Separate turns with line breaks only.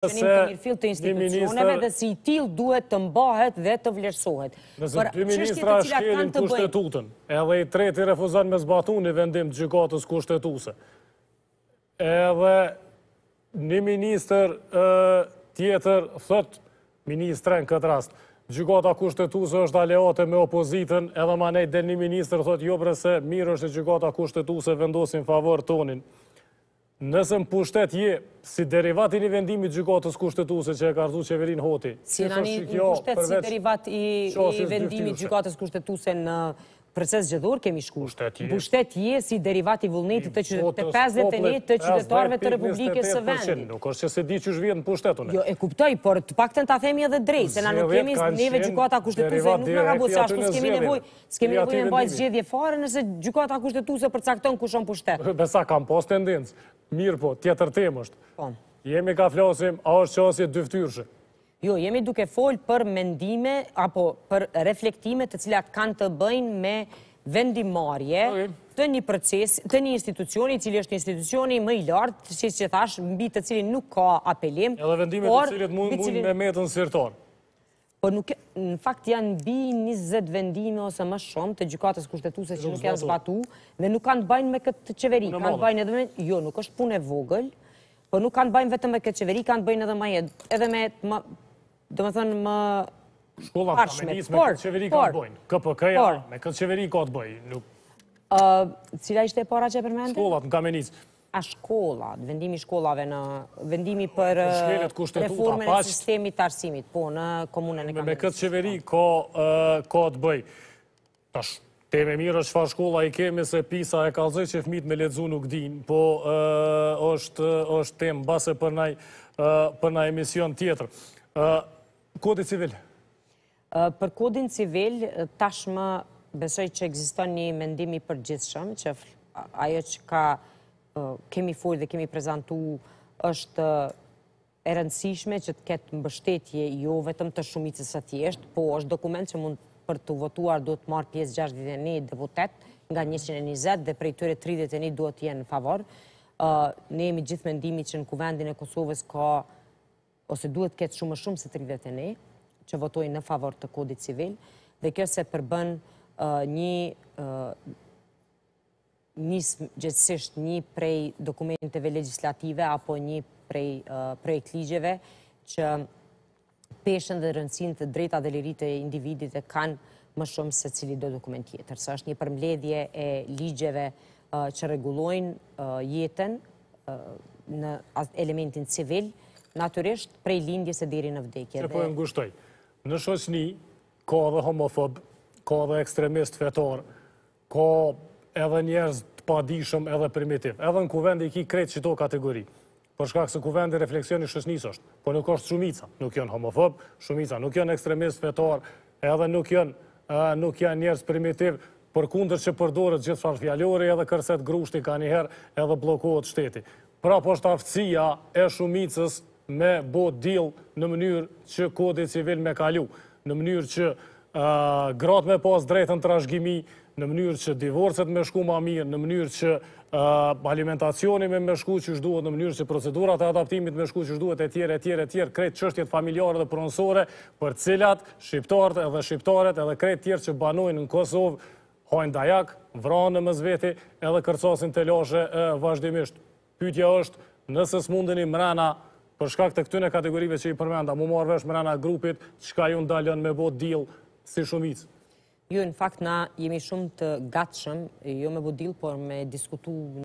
qenim të mirëfil të institucioneve dhe
si til duhet të mbahet dhe të vlerësohet. Nëse të ministra shkelin kushtetutën,
edhe i treti refuzan me zbatu një vendim të gjykatës kushtetuse, edhe një minister tjetër thët ministren në këtë rast, gjykata kushtetuse është aleate me opozitën, edhe ma nejtë dhe një minister thët jo brese mirë është gjykata kushtetuse vendosin favor tonin, Nëse më pushtet je, si derivat i një vendimi gjykatës kushtetuse që e ka rëzu qeverin hoti. Si në një pushtet si derivat
i vendimi gjykatës kushtetuse në proces gjëdhur kemi shku. Pushtet je. si derivat i vullnetit të qytet, të 51 të qytetarve të Republikës së vendit. Nuk është që se di që shvjet në pushtetune. Jo, e kuptoj, por të pak të në të themi edhe drej, se na nuk kemi neve gjykata kushtetuse, nuk në rabu, se ashtu s'kemi nevoj, s'kemi në zgjedhje fare, nëse gjykata kushtetuse përcakton kushon pushtet.
Besa, kam post tendencë, Mirë po, tjetër temë është. Po. Jemi ka flasim, a është qasje dyftyrshë?
Jo, jemi duke folë për mendime, apo për reflektime të cilat kanë të bëjnë me vendimarje të një proces, të një institucioni, cili është institucioni më i lartë, që që thash, mbi të cilin nuk ka apelim. Edhe vendime të cilit mund me metën sërtonë. Po në fakt janë bi 20 vendime ose më shumë të gjykatës kushtetuse që nuk janë zbatu dhe nuk kanë të bajnë me këtë qeveri. Kanë të bajnë edhe me... Jo, nuk është punë e vogël, po nuk kanë të bajnë vetëm me këtë qeveri, kanë të bajnë edhe me... Edhe me... Do me thënë më... me këtë qeveri ka të bojnë. KPK-ja me këtë qeveri ka të bojnë. Cila ishte e para që e përmende? Shkollat në kamenis a shkolla, vendimi shkollave në vendimi për reformën e sistemi të arsimit, po në komunën e kamerës. Me këtë
qeveri, ko të bëj, tash, teme mirë është fa shkolla i kemi se pisa e kalëzë që fmit me ledzu nuk din, po është temë base për naj për emision tjetër. Kodit civil?
Për kodin civil, tash më besoj që egziston një mendimi për gjithë shumë, që ajo që ka kemi folë dhe kemi prezentu është e rëndësishme që të ketë mbështetje jo vetëm të shumicës atjeshtë, po është dokument që mund për të votuar do të marë pjesë 61 deputet nga 120 dhe prej tëre 31 do të jenë në favor. Ne jemi gjithë mendimi që në kuvendin e Kosovës ka ose duhet ketë shumë shumë se 31 që votojnë në favor të kodit civil dhe kjo se përbën një njësë gjithësisht një prej dokumenteve legislative apo një prej uh, projekt ligjeve që peshen dhe rëndësin të drejta dhe lirit e individit e kanë më shumë se cili do dokument tjetër. Së është një përmledje e ligjeve uh, që regulojnë uh, jetën në elementin civil, naturisht prej lindjes e diri në vdekje. Që po e ngushtoj,
në shosni ka dhe homofob, ka dhe ekstremist fetor, ka edhe njerëz të padishëm edhe primitiv. Edhe në kuvendi i ki kretë qito kategori. Për shkak se kuvendi refleksioni shësnis është. Po nuk është shumica. Nuk jënë homofob, shumica. Nuk jënë ekstremist vetar, edhe nuk jënë nuk janë njerës primitiv, për kundër që përdorët gjithfar fjallori, edhe kërset grushti ka njëherë, edhe blokohet shteti. Pra po është aftësia e shumicës me bo dil në mënyrë që kodit civil me kalu, në mënyrë që gratë me pas drejtën të rashgimi, në mënyrë që divorcet me shku ma mirë, në mënyrë që uh, alimentacioni me me shku që shduhet, në mënyrë që procedurat e adaptimit me shku që shduhet e tjere, e tjere, e tjere, kretë qështjet familjarë dhe pronsore, për cilat, shqiptarët edhe shqiptarët edhe kretë tjere që banojnë në Kosovë, hojnë dajak, vranë në mëzveti edhe kërcasin të lashe uh, vazhdimisht. Pytja është, nëse së mundin i mrena, për shkak të këtune kategorive që i përmenda, mu marrë mrena grupit, që ka ju ndalën me bot dilë si shumicë.
Ju, në fakt, na jemi shumë të gatshëm, jo me vodil, por me diskutu